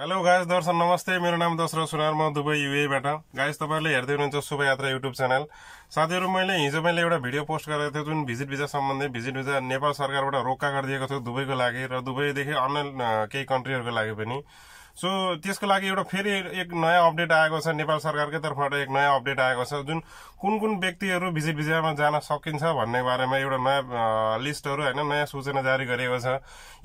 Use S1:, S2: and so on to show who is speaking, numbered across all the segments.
S1: hello guys दर्शन नमस्ते मेरो नाम दशरथ सुनार म दुबई युएबाट गाइस तपाईँहरूले हेर्दै हुनुहुन्छ शुभयात्रा युट्युब च्यानल साथीहरू मैले हिजो मैले एउटा भिडियो पोस्ट गरेको थिएँ जुन भिजिट भिजा सम्बन्धी भिजिट भिजा नेपाल सरकारबाट रोक्का गरिदिएको थियो दुबईको लागि र दुबईदेखि अन्य केही कन्ट्रीहरूको लागि पनि सो त्यसको लागि एउटा फेरि एक नयाँ अपडेट आएको छ नेपाल सरकारकै तर्फबाट एक नयाँ अपडेट आएको छ जुन कुन कुन व्यक्तिहरू भिजिट भिजामा जान सकिन्छ भन्ने बारेमा एउटा नयाँ लिस्टहरू होइन नयाँ सूचना जारी गरिएको छ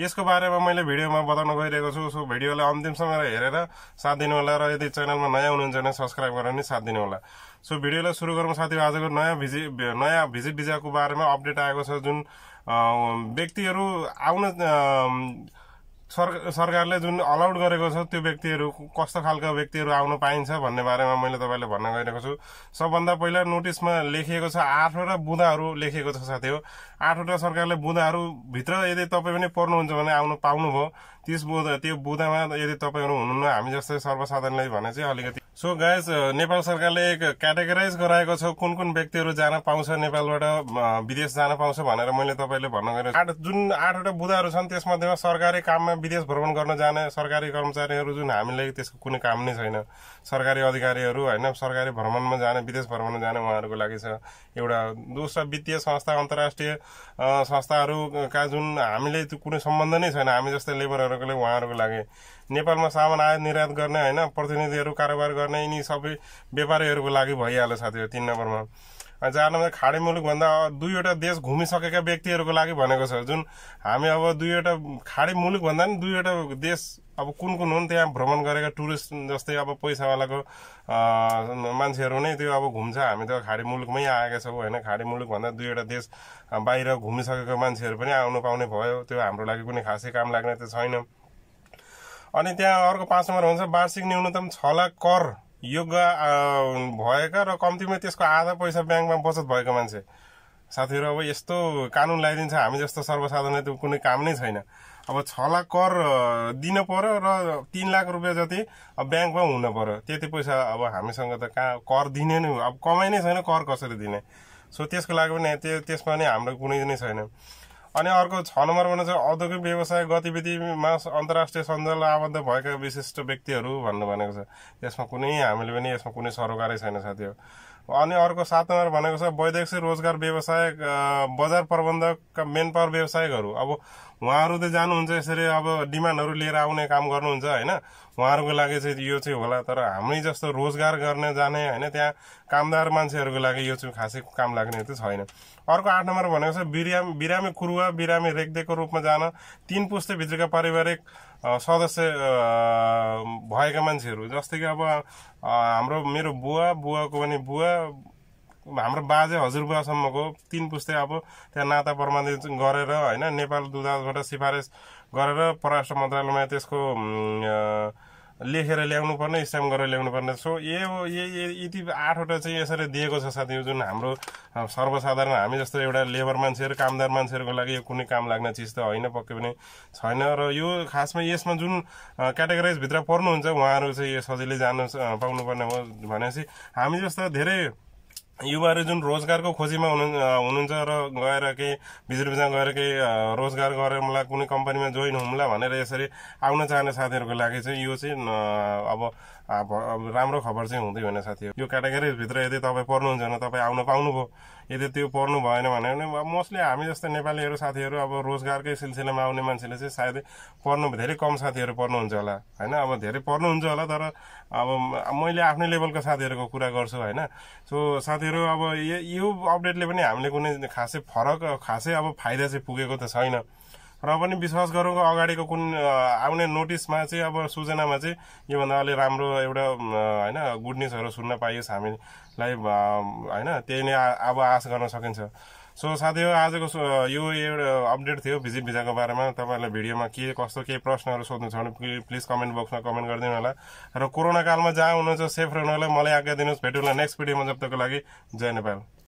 S1: यसको बारेमा मैले भिडियोमा बताउन गइरहेको छु सो भिडियोलाई अन्तिमसम्म हेरेर साथ दिनुहोला र यदि च्यानलमा नयाँ हुनुहुन्छ भने सब्सक्राइब गरेर नि साथ दिनुहोला सो भिडियोलाई सुरु गरौँ साथी आजको नयाँ भिजि नयाँ भिजिट भिजाको बारेमा अपडेट आएको छ जुन व्यक्तिहरू आउन सर सरकारले जुन अलाउड गरेको छ त्यो व्यक्तिहरू कस्तो खालका व्यक्तिहरू आउन पाइन्छ भन्ने बारेमा मैले तपाईँले भन्न गइरहेको छु सबभन्दा पहिला नोटिसमा लेखिएको छ आठवटा बुँदाहरू लेखिएको छ साथी हो आठवटा सरकारले भित्र यदि तपाईँ पनि पर्नुहुन्छ भने आउनु पाउनुभयो त्यस बुँदा त्यो बुँदामा यदि तपाईँहरू हुनुहुन्न हामी जस्तै सर्वसाधारणलाई भने चाहिँ अलिकति सो गाइज नेपाल सरकारले एक क्याटेगराइज गराएको छ कुन कुन व्यक्तिहरू जान पाउँछ नेपालबाट विदेश जान पाउँछ भनेर मैले तपाईँले भन्न गरेको आठ जुन आठवटा बुँदाहरू छन् त्यसमध्येमा सरकारी काममा विदेश भ्रमण गर्न जाने सरकारी कर्मचारीहरू जुन हामीलाई त्यसको कुनै काम नै छैन सरकारी अधिकारीहरू होइन सरकारी भ्रमणमा जाने विदेश भ्रमणमा जाने उहाँहरूको लागि छ एउटा दोस्रो वित्तीय संस्था अन्तर्राष्ट्रिय संस्थाहरूका जुन हामीले त्यो कुनै सम्बन्ध नै छैन हामी जस्तै लेबरहरूको लागि उहाँहरूको लागि नेपालमा सामान आयात निर्यात गर्ने होइन प्रतिनिधिहरू कारोबार गर्ने यिनी सबै व्यापारीहरूको लागि भइहाल्यो साथीहरू तिन नम्बरमा जानमा खाडी मुलुकभन्दा दुईवटा देश घुमिसकेका व्यक्तिहरूको लागि भनेको छ जुन हामी अब दुईवटा खाडी मुलुकभन्दा पनि दुईवटा देश अब कुन कुन हुन् त्यहाँ भ्रमण गरेका टुरिस्ट जस्तै अब पैसावालाको मान्छेहरू नै त्यो अब घुम्छ हामी त खाडी मुलुकमै आएका छौँ होइन खाडी मुलुकभन्दा दुईवटा देश बाहिर घुमिसकेको मान्छेहरू पनि आउनु पाउने भयो त्यो हाम्रो लागि कुनै खासै काम लाग्ने त छैन अनि त्यहाँ अर्को पाँच नम्बर हुन्छ वार्षिक न्यूनतम छ लाख कर योग्य भएका र कम्तीमा त्यसको आधा पैसा ब्याङ्कमा बचत भएको मान्छे साथीहरू अब यस्तो कानुन ल्याइदिन्छ हामी जस्तो सर्वसाधारण त्यो कुनै काम नै छैन अब छ लाख कर दिन पऱ्यो र तिन लाख रुपियाँ जति अब ब्याङ्कमा हुन पऱ्यो त्यति पैसा अब हामीसँग त कहाँ कर दिने नै अब कमाइ नै छैन कर कसरी दिने सो त्यसको लागि पनि त्यो त्यसमा नै हाम्रो कुनै नै छैन अनि अर्को छ नम्बरमा चाहिँ औद्योगिक व्यवसाय गतिविधिमा अन्तर्राष्ट्रिय सञ्जाल आबद्ध भएका विशिष्ट व्यक्तिहरू भन्नु भनेको छ यसमा कुनै हामीले पनि यसमा कुनै सरोकारै छैन साथीहरू अनि अर्को सात नम्बर भनेको छ वैदेशिक रोजगार व्यवसाय बजार प्रबन्धकका मेन पावर व्यवसायिकहरू अब उहाँहरू त जानुहुन्छ यसरी अब डिमान्डहरू लिएर आउने काम गर्नुहुन्छ होइन उहाँहरूको लागि चाहिँ यो चाहिँ होला तर हामी जस्तो रोजगार गर्ने जाने होइन त्यहाँ कामदार मान्छेहरूको लागि यो चाहिँ खासै काम लाग्ने त छैन अर्को आठ नम्बर भनेको छ बिराम बिरामी कुरुवा बिरामी रेग्देको रूपमा जान तिन भित्रका पारिवारिक सदस्य भएका मान्छेहरू जस्तै कि अब हाम्रो मेरो बुवा बुवाको पनि बुवा हाम्रो बाजे हजुरबुवासम्मको तिन पुस्तै अब त्यहाँ नाता प्रमाणित गरेर होइन नेपाल दूतावासबाट सिफारिस गरेर परराष्ट्र मन्त्रालयमा त्यसको लेखेर ल्याउनु पर्ने स्ट्याम्प गरेर ल्याउनु पर्ने सो यो यति आठवटा चाहिँ यसरी दिएको छ साथी जुन हाम्रो सर्वसाधारण हामी जस्तो एउटा लेबर मान्छेहरू कामदार मान्छेहरूको लागि यो कुनै काम लाग्ने चिज त होइन पक्कै पनि छैन र यो खासमा यसमा जुन क्याटेगोराइजभित्र पर्नुहुन्छ उहाँहरू चाहिँ यो सजिलै जानु पाउनुपर्ने हो भनेपछि हामी जस्तो धेरै युवाहरू जुन रोजगारको खोजीमा हुनु हुनुहुन्छ र गएर केही बिजा गएर केही रोजगार गरेर मलाई कुनै कम्पनीमा जोइन हुम्ला भनेर यसरी आउन चाहने साथीहरूको लागि चाहिँ यो चाहिँ अब अब राम्रो खबर चाहिँ हुँदै होइन साथी यो क्याटेगोरीभित्र यदि तपाईँ पढ्नुहुन्छ भने तपाईँ आउन पाउनुभयो यदि त्यो पढ्नु भएन भने मोस्टली हामी जस्तो नेपालीहरू साथीहरू अब रोजगारकै सिलसिलामा आउने मान्छेले चाहिँ सायदै पढ्नु धेरै कम साथीहरू पढ्नुहुन्छ होला होइन अब धेरै पढ्नुहुन्छ होला तर अब मैले आफ्नै लेभलको साथीहरूको कुरा गर्छु होइन सो साथी अपडेटहरू अब यो अपडेटले पनि हामीले कुनै खासै फरक खासै अब फाइदा चाहिँ पुगेको त छैन र पनि विश्वास गरौँ अगाडिको कुन आउने नोटिसमा चाहिँ अब सूचनामा चाहिँ योभन्दा अलि राम्रो एउटा होइन गुड न्युजहरू सुन्न पाइयोस् हामीलाई होइन त्यही नै अब आश गर्न सकिन्छ सो साथीहरू आजको यो एउटा अपडेट थियो भिजिट भिजाको बारेमा तपाईँहरूलाई भिडियोमा के कस्तो केही प्रश्नहरू सोध्नु छ भने प्लिज कमेन्ट बक्समा कमेन्ट गरिदिनु होला र कोरोना कालमा जहाँ हुनुहुन्छ सेफ रहनु होला मलाई आज्ञा दिनुहोस् भेटौँला नेक्स्ट भिडियोमा जब लागि जय नेपाल